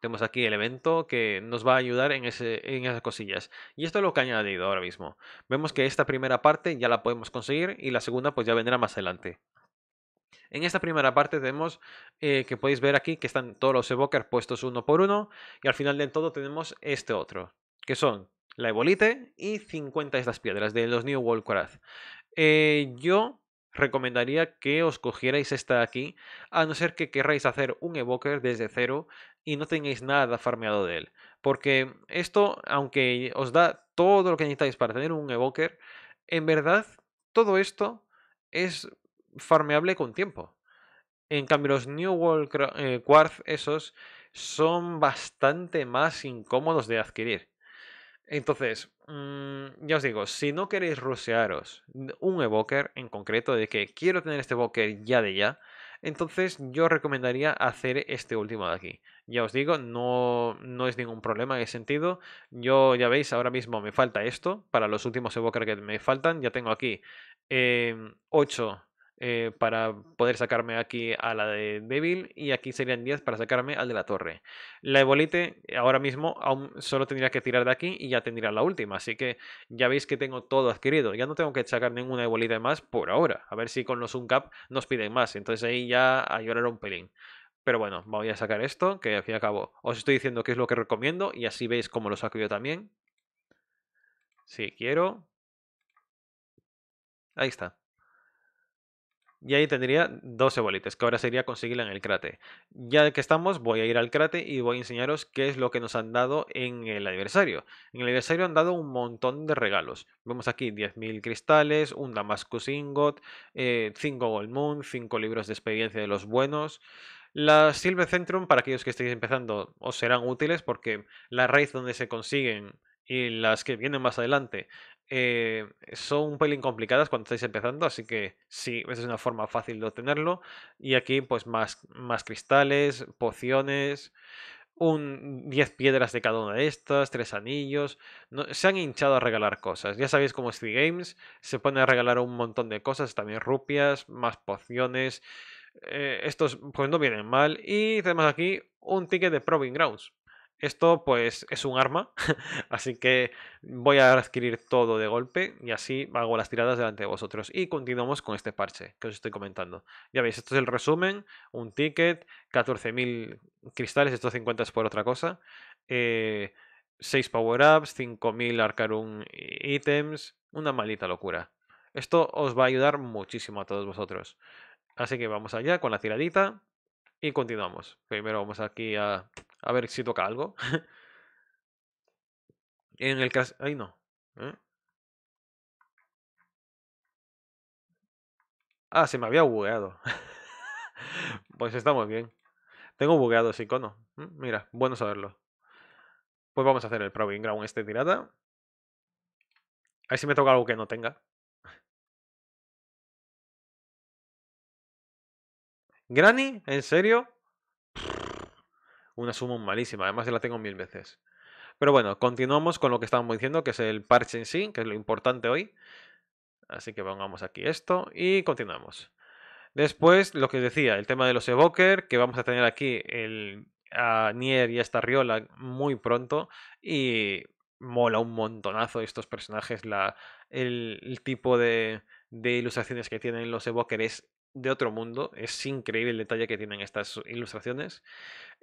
tenemos aquí el evento que nos va a ayudar en, esas cosillas. Y esto es lo que ha añadido ahora mismo. Vemos que esta primera parte ya la podemos conseguir y la segunda pues ya vendrá más adelante. En esta primera parte tenemos eh, que podéis ver aquí que están todos los evokers puestos uno por uno y al final del todo tenemos este otro, que son la Evolite y 50 de estas piedras de los New World Coraz. Eh, yo recomendaría que os cogierais esta de aquí, a no ser que querráis hacer un evoker desde cero y no tengáis nada farmeado de él. Porque esto, aunque os da todo lo que necesitáis para tener un evoker, en verdad todo esto es farmeable con tiempo. En cambio, los New World eh, Quartz, esos, son bastante más incómodos de adquirir. Entonces, Mm, ya os digo, si no queréis rusearos un evoker en concreto de que quiero tener este evoker ya de ya, entonces yo recomendaría hacer este último de aquí. Ya os digo, no, es ningún problema en ese sentido. Yo ya veis, ahora mismo me falta esto para los últimos evoker que me faltan. Ya tengo aquí eh, em, 8 eh, para poder sacarme aquí a la de débil y aquí serían 10 para sacarme al de la torre. La ebolite eh, ahora mismo aún solo tendría que tirar de aquí y ya tendría la última, así que ya veis que tengo todo adquirido, ya no tengo que sacar ninguna ebolite más por ahora, a ver si con los uncap nos piden más, entonces ahí ya a llorar un pelín. Pero bueno, voy a sacar esto, que al fin y al cabo os estoy diciendo que es lo que recomiendo y así veis como lo saco yo también. Si quiero. Ahí está. Y ahí tendría 12 bolitas, que ahora sería conseguirla en el cráter. Ya que estamos, voy a ir al cráter y voy a enseñaros qué es lo que nos han dado en el aniversario. En el aniversario han dado un montón de regalos. Vemos aquí 10.000 cristales, un Damascus Ingot, 5 eh, Gold Moon, 5 libros de experiencia de los buenos. La Silver Centrum, para aquellos que estéis empezando, os serán útiles porque la raíz donde se consiguen y las que vienen más adelante eh, son un pelín complicadas cuando estáis empezando, así que sí, es una forma fácil de obtenerlo. Y aquí pues más, más cristales, pociones, un 10 piedras de cada una de estas, tres anillos. se han hinchado a regalar cosas. Ya sabéis cómo es The Games, se pone a regalar un montón de cosas, también rupias, más pociones. Eh, estos pues no vienen mal. Y tenemos aquí un ticket de Proving Grounds. Esto pues es un arma, así que voy a adquirir todo de golpe y así hago las tiradas delante de vosotros. Y continuamos con este parche que os estoy comentando. Ya veis, esto es el resumen, un ticket, 14.000 cristales, estos 50 es por otra cosa, 6 eh, power-ups, 5.000 arcarum ítems, una malita locura. Esto os va a ayudar muchísimo a todos vosotros. Así que vamos allá con la tiradita y continuamos. Primero vamos aquí a a ver si toca algo. en el caso... Ay, no. ¿eh? Ah, se me había bugueado. pues estamos bien. Tengo bugueado ese icono. Mm, mira, bueno saberlo. Pues vamos a hacer el Proving Ground este tirada. A ver si me toca algo que no tenga. Granny, ¿en serio? Una suma malísima, además la tengo mil veces. Pero bueno, continuamos con lo que estábamos diciendo, que es el parche en sí, que es lo importante hoy. Así que pongamos aquí esto y continuamos. Después, lo que decía, el tema de los evoker, que vamos a tener aquí el, a Nier y a Starriola muy pronto. Y mola un montonazo estos personajes. La, el, tipo de, de, ilustraciones que tienen los Evoker es de otro mundo. Es increíble el detalle que tienen estas ilustraciones.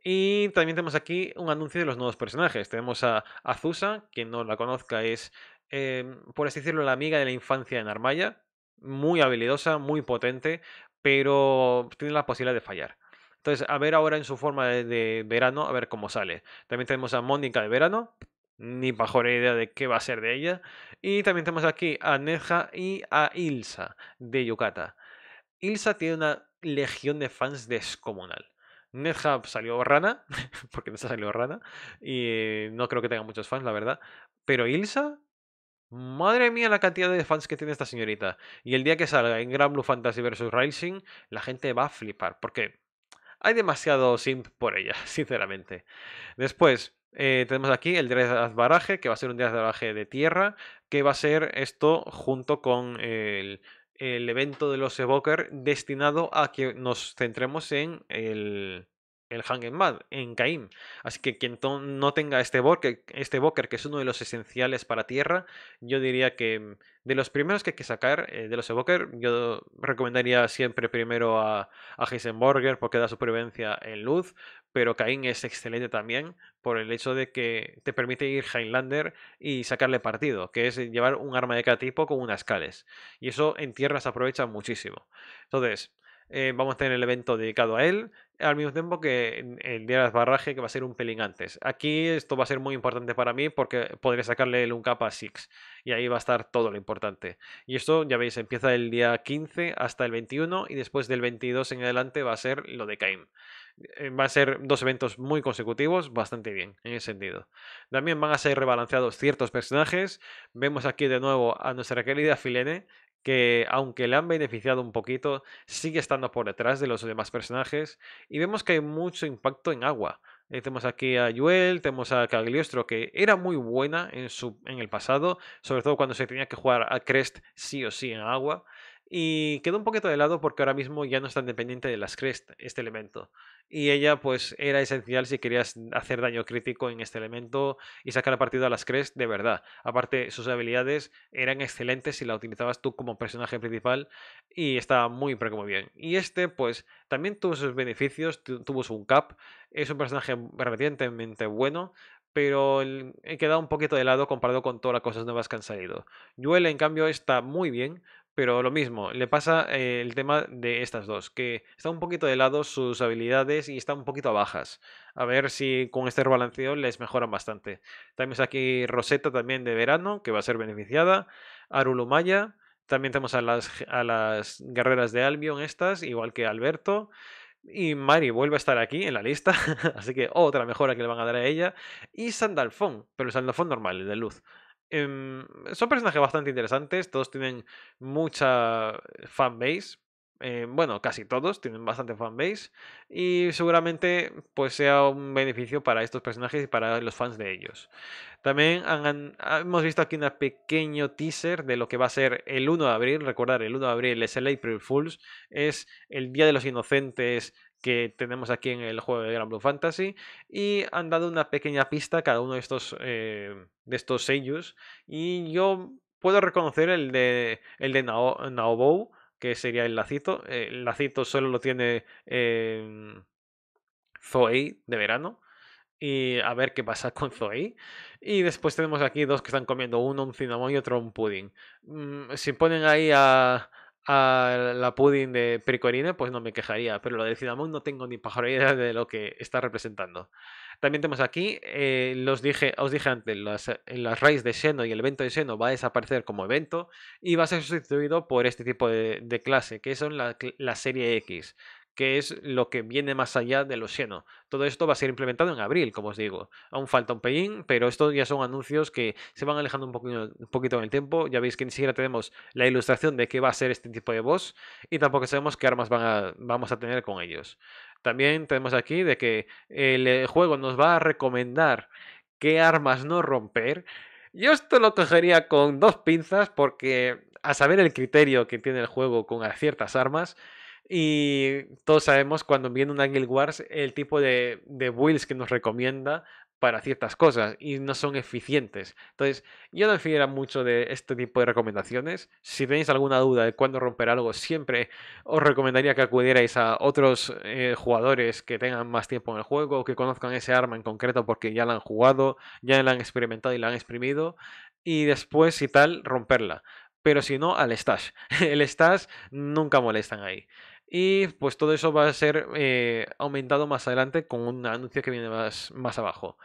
Y también tenemos aquí un anuncio de los nuevos personajes. Tenemos a Azusa, quien no la conozca es, em, por así decirlo, la amiga de la infancia en Armaya. Muy habilidosa, muy potente, pero tiene la posibilidad de fallar. Entonces, a ver ahora en su forma de, verano, a ver cómo sale. También tenemos a Mónica de verano, ni mejor idea de qué va a ser de ella. Y también tenemos aquí a Neja y a Ilsa de Yucata. Ilsa tiene una legión de fans descomunal. NetHub salió rana, porque no se salió rana, y no creo que tenga muchos fans, la verdad. Pero Ilsa, madre mía la cantidad de fans que tiene esta señorita. Y el día que salga en Grand Blue Fantasy vs. Rising, la gente va a flipar, porque hay demasiado simp por ella, sinceramente. Después, eh, tenemos aquí el Dread Baraje, que va a ser un Dread Baraje de tierra, que va a ser esto junto con el el evento de los Evoker destinado a que nos centremos en el, el Mad, en Caim. Así que quien no tenga este, este Evoker, este que es uno de los esenciales para Tierra, yo diría que de los primeros que hay que sacar eh, de los Evoker, yo recomendaría siempre primero a, a porque da supervivencia en luz, pero Cain es excelente también por el hecho de que te permite ir Highlander y sacarle partido, que es llevar un arma de cada tipo con unas cales. Y eso en tierra se aprovecha muchísimo. Entonces, eh, vamos a tener el evento dedicado a él, al mismo tiempo que el día de barraje que va a ser un pelín antes. Aquí esto va a ser muy importante para mí porque podré sacarle el 1K a Six y ahí va a estar todo lo importante. Y esto, ya veis, empieza el día 15 hasta el 21 y después del 22 en adelante va a ser lo de Caim. Eh, va a ser dos eventos muy consecutivos, bastante bien, en ese sentido. También van a ser rebalanceados ciertos personajes. Vemos aquí de nuevo a nuestra querida Filene, que aunque le han beneficiado un poquito, sigue estando por detrás de los demás personajes. Y vemos que hay mucho impacto en agua. Eh, tenemos aquí a Yuel, tenemos a Cagliostro, que era muy buena en, su, en el pasado, sobre todo cuando se tenía que jugar a Crest sí o sí en agua. Y quedó un poquito de lado porque ahora mismo ya no es tan dependiente de las Crest este elemento y ella pues era esencial si querías hacer daño crítico en este elemento y sacar partido a las Crest de verdad. Aparte, sus habilidades eran excelentes si la utilizabas tú como personaje principal y estaba muy pero muy bien. Y este pues también tuvo sus beneficios, tuvo su cap, es un personaje relativamente bueno, pero he quedado un poquito de lado comparado con todas las cosas nuevas que han salido. Yuel, en cambio, está muy bien, pero lo mismo, le pasa eh, el tema de estas dos, que está un poquito de lado sus habilidades y están un poquito a bajas. A ver si con este rebalanceo les mejoran bastante. Tenemos aquí Rosetta también de verano, que va a ser beneficiada. Arulumaya. También tenemos a las, a las guerreras de Albion estas, igual que Alberto. Y Mari vuelve a estar aquí en la lista, así que otra mejora que le van a dar a ella. Y Sandalfón, pero el Sandalfón normal, el de luz. Em, son personajes bastante interesantes, todos tienen mucha eh, fanbase. Eh, bueno, casi todos tienen bastante fanbase y seguramente pues sea un beneficio para estos personajes y para los fans de ellos. También ah, hemos visto aquí un pequeño teaser de lo que va a ser el 1 de abril. Recordar, el 1 de abril es el April Fools, es el Día de los Inocentes que tenemos aquí en el juego de Gran Blue Fantasy y han dado una pequeña pista a cada uno de estos, eh, de estos sellos y yo puedo reconocer el de, el de Naobou, que sería el lacito. El lacito solo lo tiene eh, Zoe de verano. Y a ver qué pasa con Zoe. Y después tenemos aquí dos que están comiendo, uno un cinnamon y otro un pudding. Mm, si ponen ahí a, a la pudding de Pericorina pues no me quejaría, pero lo de Cinnamon no tengo ni pájaro idea de lo que está representando. También tenemos aquí, eh, los dije, os dije antes, las, las raíz de seno y el evento de seno va a desaparecer como evento y va a ser sustituido por este tipo de, clase, que son la serie X que es lo que viene más allá de lo seno Todo esto va a ser implementado en abril, como os digo. Aún falta un pein, pero estos ya son anuncios que se van alejando un poquito, en el tiempo. Ya veis que ni siquiera tenemos la ilustración de qué va a ser este tipo de boss y tampoco sabemos qué armas vamos a tener con ellos. También tenemos aquí de que el eh, juego nos va a recomendar qué armas no romper. Yo esto lo cogería con dos pinzas porque a saber el criterio que tiene el juego con ciertas armas, y todos sabemos cuando viene un Angel Wars el tipo de, de builds que nos recomienda para ciertas cosas y no son eficientes. Entonces, yo no fiera mucho de este tipo de recomendaciones. Si tenéis alguna duda de cuándo romper algo, siempre os recomendaría que acudierais a otros eh, jugadores que tengan más tiempo en el juego, que conozcan ese arma en concreto porque ya la han jugado, ya la han experimentado y la han exprimido. Y después, si tal, romperla. Pero si no, al stash. el stash nunca molestan ahí. Y pues todo eso va a ser eh, aumentado más adelante con un anuncio que viene más, más abajo.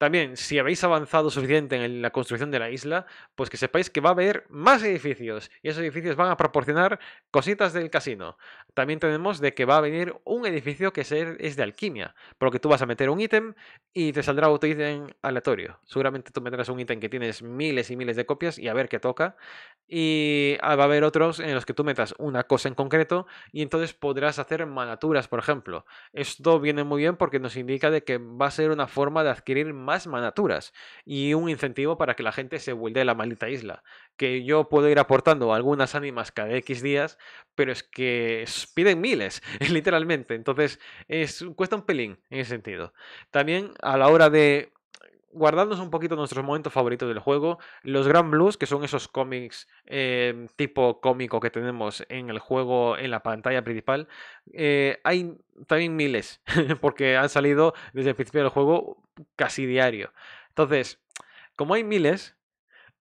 También, si habéis avanzado suficiente en la construcción de la isla, pues que sepáis que va a haber más edificios y esos edificios van a proporcionar cositas del casino. También tenemos de que va a venir un edificio que es de alquimia, por lo que tú vas a meter un ítem y te saldrá otro ítem aleatorio. Seguramente tú meterás un ítem que tienes miles y miles de copias y a ver qué toca. Y ah, va a haber otros en los que tú metas una cosa en concreto y entonces podrás hacer manaturas, por ejemplo. Esto viene muy bien porque nos indica de que va a ser una forma de adquirir más manaturas y un incentivo para que la gente se vuelva de la maldita isla. Que yo puedo ir aportando algunas ánimas cada X días, pero es que piden miles, literalmente. Entonces, es, cuesta un pelín en ese sentido. También a la hora de guardándonos un poquito nuestros momentos favoritos del juego, los Grand Blues, que son esos cómics eh, tipo cómico que tenemos en el juego, en la pantalla principal, eh, hay también miles, porque han salido desde el principio del juego casi diario. Entonces, como hay miles,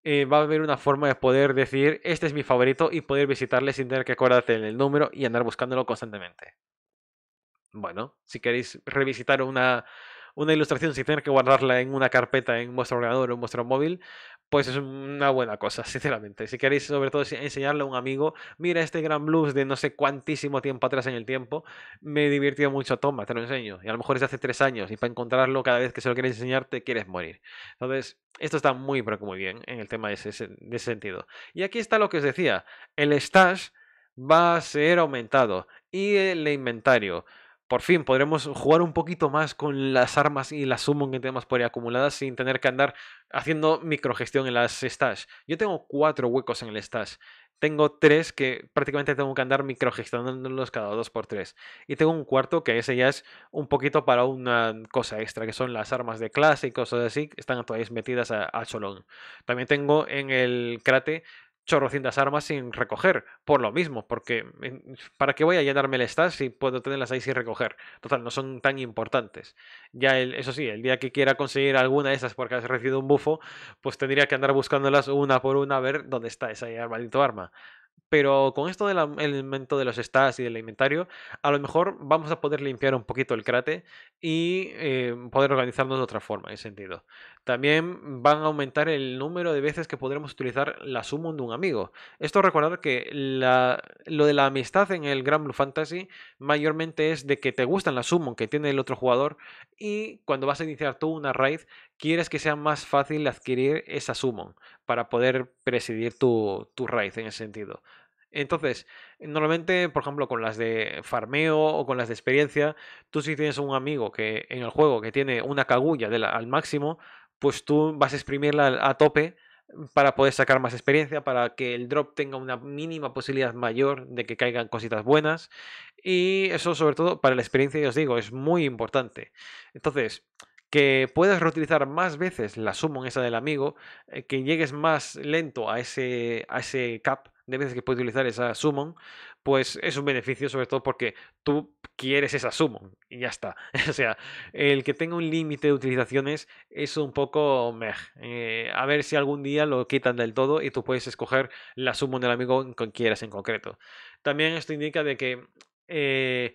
eh, va a haber una forma de poder decir, este es mi favorito y poder visitarle sin tener que acordarte del número y andar buscándolo constantemente. Bueno, si queréis revisitar una, una ilustración sin tener que guardarla en una carpeta en vuestro ordenador o en vuestro móvil, pues es una buena cosa, sinceramente. Si queréis, sobre todo, enseñarle a un amigo, mira este gran blues de no sé cuantísimo tiempo atrás en el tiempo, me divirtió mucho, toma, te lo enseño. Y a lo mejor es de hace tres años, y para encontrarlo cada vez que se lo quieres enseñar, te quieres morir. Entonces, esto está muy, pero muy bien en el tema de ese, de ese sentido. Y aquí está lo que os decía, el stash va a ser aumentado y el inventario por fin podremos jugar un poquito más con las armas y las summon que tenemos por ahí acumuladas sin tener que andar haciendo microgestión en las stash. Yo tengo cuatro huecos en el stash. Tengo tres que prácticamente tengo que andar microgestionándolos cada dos por tres. Y tengo un cuarto que ese ya es un poquito para una cosa extra, que son las armas de clase y cosas así, que están todavía metidas a, a Cholón. También tengo en el crate chorrocientas armas sin recoger, por lo mismo, porque ¿para qué voy a llenarme el stash si puedo tenerlas ahí sin recoger? Total, no son tan importantes. Ya, eso sí, el día que quiera conseguir alguna de esas porque has recibido un bufo, pues tendría que andar buscándolas una por una a ver dónde está esa maldito arma pero con esto del elemento de los stats y del inventario, a lo mejor vamos a poder limpiar un poquito el crate y eh, poder organizarnos de otra forma, en ese sentido. También van a aumentar el número de veces que podremos utilizar la summon de un amigo. Esto recordar que la, lo de la amistad en el Grand Blue Fantasy mayormente es de que te gustan las summon que tiene el otro jugador y cuando vas a iniciar tú una raid quieres que sea más fácil adquirir esa summon para poder presidir tu, tu raid en ese sentido. Entonces, normalmente, por ejemplo, con las de farmeo o con las de experiencia, tú si tienes un amigo que en el juego que tiene una cagulla al máximo, pues tú vas a exprimirla a tope para poder sacar más experiencia, para que el drop tenga una mínima posibilidad mayor de que caigan cositas buenas. Y eso sobre todo para la experiencia, ya os digo, es muy importante. Entonces, que puedas reutilizar más veces la summon esa del amigo, eh, que llegues más lento a ese, a ese cap de veces que puedes utilizar esa summon, pues es un beneficio sobre todo porque tú quieres esa summon y ya está. o sea, el que tenga un límite de utilizaciones es un poco meh. Eh, a ver si algún día lo quitan del todo y tú puedes escoger la summon del amigo que quieras en concreto. También esto indica de que eh,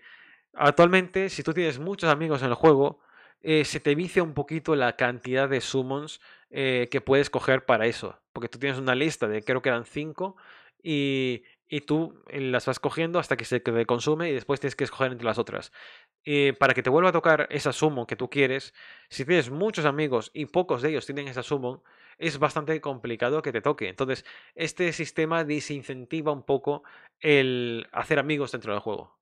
actualmente si tú tienes muchos amigos en el juego, eh, se te vicia un poquito la cantidad de summons eh, que puedes coger para eso. Porque tú tienes una lista de creo que eran 5 y, tú eh, las vas cogiendo hasta que se te consume y después tienes que escoger entre las otras. para que te vuelva a tocar esa summon que tú quieres, si tienes muchos amigos y pocos de ellos tienen esa summon, es bastante complicado que te toque. Entonces, este sistema desincentiva un poco el hacer amigos dentro del juego.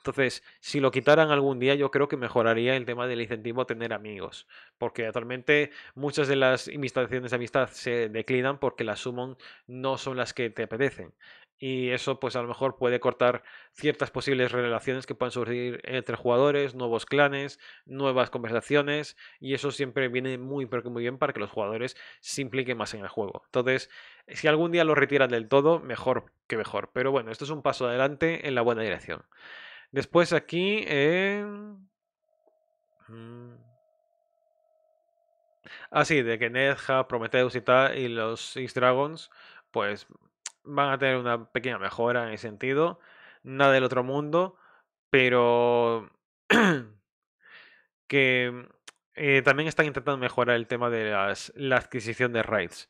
Entonces, si lo quitaran algún día, yo creo que mejoraría el tema del incentivo a tener amigos, porque actualmente muchas de las invitaciones de amistad se declinan porque las summon no son las que te apetecen. Y eso, pues a lo mejor puede cortar ciertas posibles relaciones que puedan surgir entre jugadores, nuevos clanes, nuevas conversaciones, y eso siempre viene muy, pero muy bien para que los jugadores se impliquen más en el juego. Entonces, si algún día lo retiran del todo, mejor que mejor. Pero bueno, esto es un paso adelante en la buena dirección. Después aquí. Eh... Ah, sí, de que Nedja, Prometheus y tal, y los X Dragons, pues van a tener una pequeña mejora en ese sentido. Nada del otro mundo, pero que eh, también están intentando mejorar el tema de las, la adquisición de raids.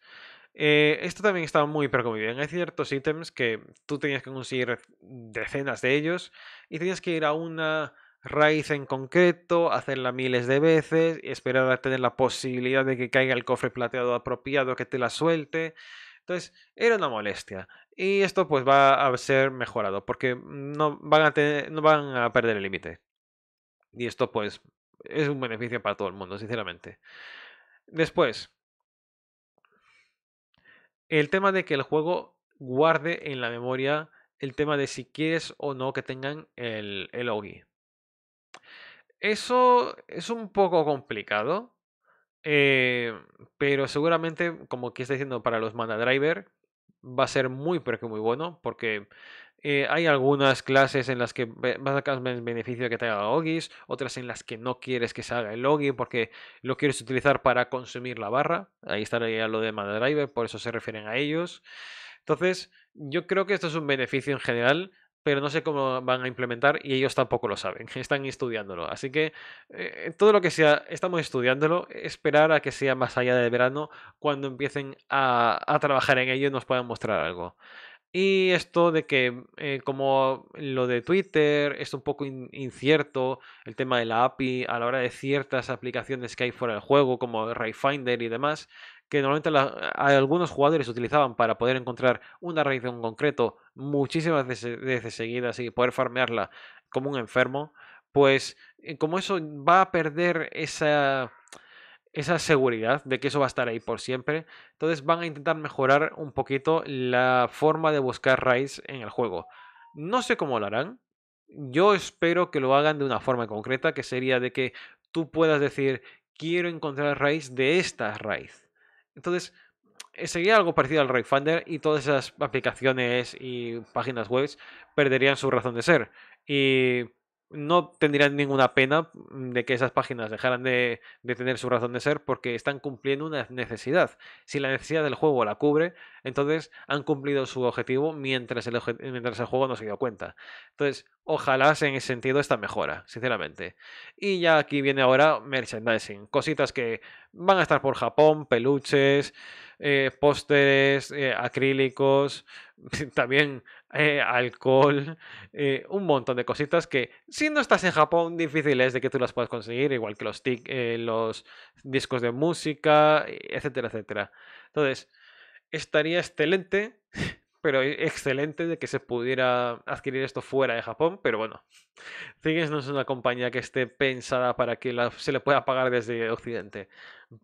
Eh, esto también estaba muy, pero bien. Hay ciertos ítems que tú tenías que conseguir decenas de ellos y tenías que ir a una raíz en concreto, hacerla miles de veces, y esperar a tener la posibilidad de que caiga el cofre plateado apropiado que te la suelte. Entonces, era una molestia. Y esto pues va a ser mejorado, porque no van a, no van a perder el límite. Y esto pues es un beneficio para todo el mundo, sinceramente. Después, el tema de que el juego guarde en la memoria el tema de si quieres o no que tengan el, el OGI. Eso es un poco complicado, eh, pero seguramente, como aquí está diciendo, para los Mana Driver va a ser muy, pero que muy bueno, porque eh, hay algunas clases en las que vas a sacar beneficio que te haga logis, otras en las que no quieres que se haga el login porque lo quieres utilizar para consumir la barra. Ahí estaría lo de Mana Driver, por eso se refieren a ellos. Entonces, yo creo que esto es un beneficio en general, pero no sé cómo van a implementar y ellos tampoco lo saben, están estudiándolo. Así que eh, todo lo que sea, estamos estudiándolo, esperar a que sea más allá del verano, cuando empiecen a, a trabajar en ello nos puedan mostrar algo. Y esto de que, eh, como lo de Twitter, es un poco incierto el tema de la API a la hora de ciertas aplicaciones que hay fuera del juego, como Rayfinder y demás, que normalmente algunos jugadores utilizaban para poder encontrar una raíz en concreto muchísimas veces seguidas y poder farmearla como un enfermo, pues eh, como eso va a perder esa esa seguridad de que eso va a estar ahí por siempre. Entonces van a intentar mejorar un poquito la forma de buscar raids en el juego. No sé cómo lo harán. Yo espero que lo hagan de una forma concreta, que sería de que tú puedas decir, quiero encontrar raíz de esta raíz Entonces, eh, sería algo parecido al Raid Finder y todas esas aplicaciones y páginas web perderían su razón de ser. Y no tendrían ninguna pena mm, de que esas páginas dejaran de, tener su razón de ser porque están cumpliendo una necesidad. Si la necesidad del juego la cubre, entonces han cumplido su objetivo mientras el, mientras el juego no se dio cuenta. Entonces, ojalá en ese sentido esta mejora, sinceramente. Y ya aquí viene ahora merchandising, cositas que van a estar por Japón, peluches, pósters eh, pósteres, eh, acrílicos, también eh, alcohol, eh, un montón de cositas que si no estás en Japón difícil es de que tú las puedas conseguir, igual que los, eh, los discos de música, etcétera, etcétera. Entonces, estaría excelente pero e-, excelente de que se pudiera adquirir esto fuera de Japón, pero bueno, Figures no es una compañía que esté pensada para que se le pueda pagar desde Occidente.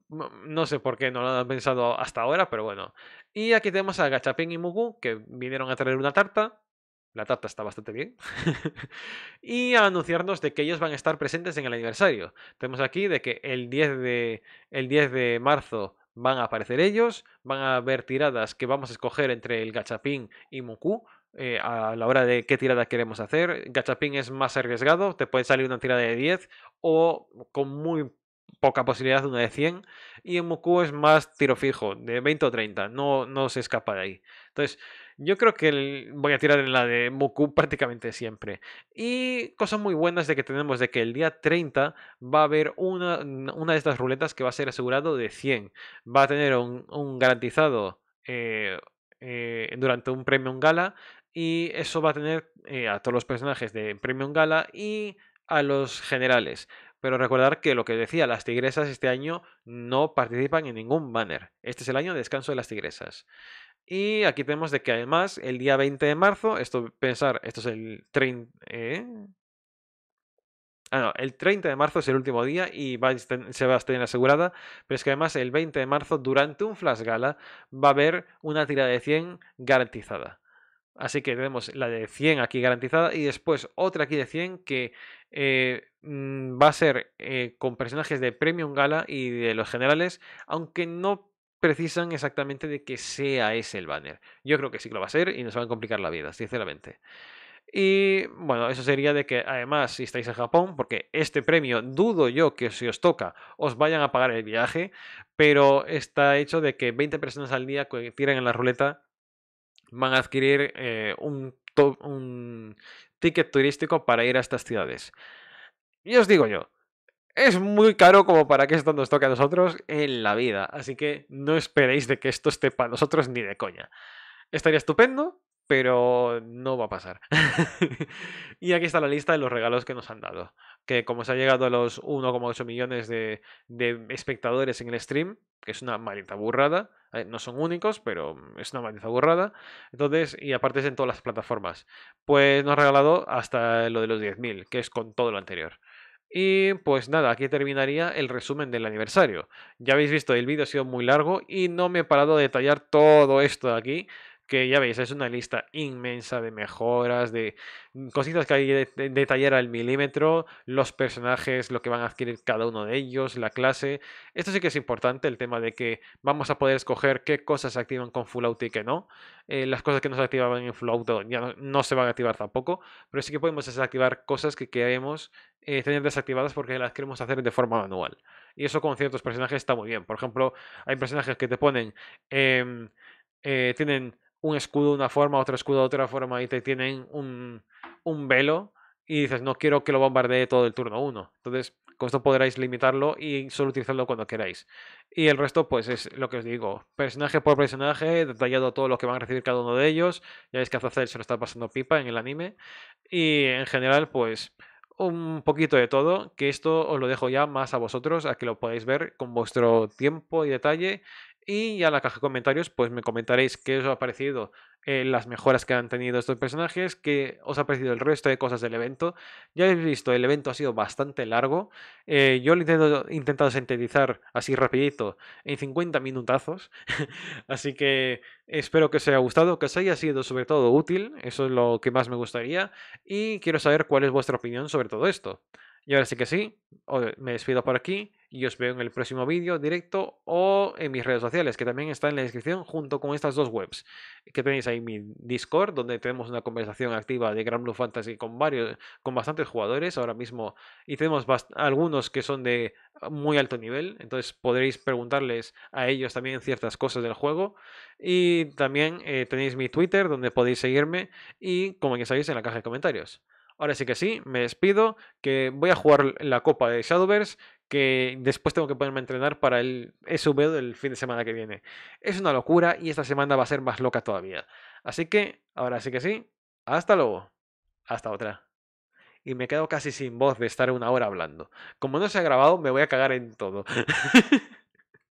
No sé por qué no lo han pensado hasta ahora, pero bueno. Y aquí tenemos a Gachapin y Mugu, que vinieron a traer una tarta. La tarta está bastante bien. y a anunciarnos de que ellos van a estar presentes en el aniversario. Tenemos aquí de que el 10 de, el 10 de marzo Van a aparecer ellos, van a haber tiradas que vamos a escoger entre el gachapín y Muku. Eh, a la hora de qué tirada queremos hacer. Gachapín es más arriesgado, te puede salir una tirada de 10 o con muy poca posibilidad una de 100. Y en Muku es más tiro fijo, de 20 o 30, no, no se escapa de ahí. Entonces, yo creo que voy a tirar en la de Muku prácticamente siempre. Y cosas muy buenas de que tenemos de que el día 30 va a haber una, de estas ruletas que va a ser asegurado de 100. Va a tener un, garantizado eh, eh, durante un Premium Gala y eso va a tener eh, a todos los personajes de Premium Gala y a los generales. Pero recordar que lo que decía, las tigresas este año no participan en ningún banner. Este es el año de descanso de las tigresas. Y aquí tenemos de que además el día 20 de marzo, esto pensar, esto es el 30... ¿eh? Ah, no, el 30 de marzo es el último día y se va a estar asegurada, pero es que además el 20 de marzo durante un flash gala va a haber una tira de 100 garantizada. Así que tenemos la de 100 aquí garantizada y después otra aquí de 100 que eh, mm, va a ser eh, con personajes de Premium Gala y de los generales, aunque no precisan exactamente de que sea ese el banner. Yo creo que sí lo va a ser y nos van a complicar la vida, sinceramente. Y bueno, eso sería de que además si estáis en Japón, porque este premio dudo yo que si os toca os vayan a pagar el viaje, pero está hecho de que 20 personas al día que tiran en la ruleta van a adquirir eh, un, un ticket turístico para ir a estas ciudades. Y os digo yo, es muy caro como para que esto nos toque a nosotros en la vida. Así que no esperéis de que esto esté para nosotros ni de coña. Estaría estupendo, pero no va a pasar. y aquí está la lista de los regalos que nos han dado. Que como se ha llegado a los 1,8 millones de, espectadores en el stream, que es una maldita burrada. Eh, no son únicos, pero es una maldita burrada. Entonces, y aparte es en todas las plataformas. Pues nos ha regalado hasta lo de los 10.000, que es con todo lo anterior. Y pues nada, aquí terminaría el resumen del aniversario. Ya habéis visto, el vídeo ha sido muy largo y no me he parado a detallar todo esto de aquí que ya veis, es una lista inmensa de mejoras, de mm, cositas que hay que detallar al milímetro, los personajes, lo que van a adquirir cada uno de ellos, la clase. Esto sí que es importante, el tema de que vamos a poder escoger qué cosas se activan con Full auto y qué no. Eh, las cosas que no se activaban en Full auto ya no, se van a activar tampoco, pero sí que podemos desactivar cosas que queremos eh, tener desactivadas porque las queremos hacer de forma manual. Y eso con ciertos personajes está muy bien. Por ejemplo, hay personajes que te ponen... Em, eh, tienen un escudo de una forma, otro escudo de otra forma y te tienen un, velo y dices, no quiero que lo bombardee todo el turno 1. Entonces, con esto podréis limitarlo y solo utilizarlo cuando queráis. Y el resto, pues es lo que os digo, personaje por personaje, detallado todo lo que van a recibir cada uno de ellos. Ya veis que Azazel se lo está pasando pipa en el anime. Y en general, pues un poquito de todo, que esto os lo dejo ya más a vosotros, a que lo podáis ver con vuestro tiempo y detalle y a la caja de comentarios, pues me comentaréis qué os ha parecido eh, las mejoras que han tenido estos personajes, qué os ha parecido el resto de cosas del evento. Ya habéis visto, el evento ha sido bastante largo. Eh, yo lo he intentado sintetizar así rapidito en 50 minutazos. así que espero que os haya gustado, que os haya sido sobre todo útil. Eso es lo que más me gustaría. Y quiero saber cuál es vuestra opinión sobre todo esto. Y ahora sí que sí, me despido por aquí. Y os veo en el próximo vídeo directo o en mis redes sociales, que también está en la descripción junto con estas dos webs. Que tenéis ahí mi Discord, donde tenemos una conversación activa de Gran Blue Fantasy con varios, con bastantes jugadores ahora mismo. Y tenemos algunos que son de muy alto nivel, entonces podréis preguntarles a ellos también ciertas cosas del juego. Y también eh, tenéis mi Twitter, donde podéis seguirme y, como ya sabéis, en la caja de comentarios. Ahora sí que sí, me despido, que voy a jugar la copa de Shadowverse, que después tengo que ponerme a entrenar para el SV del fin de semana que viene. Es una locura y esta semana va a ser más loca todavía. Así que, ahora sí que sí, hasta luego. Hasta otra. Y me quedo casi sin voz de estar una hora hablando. Como no se ha grabado, me voy a cagar en todo.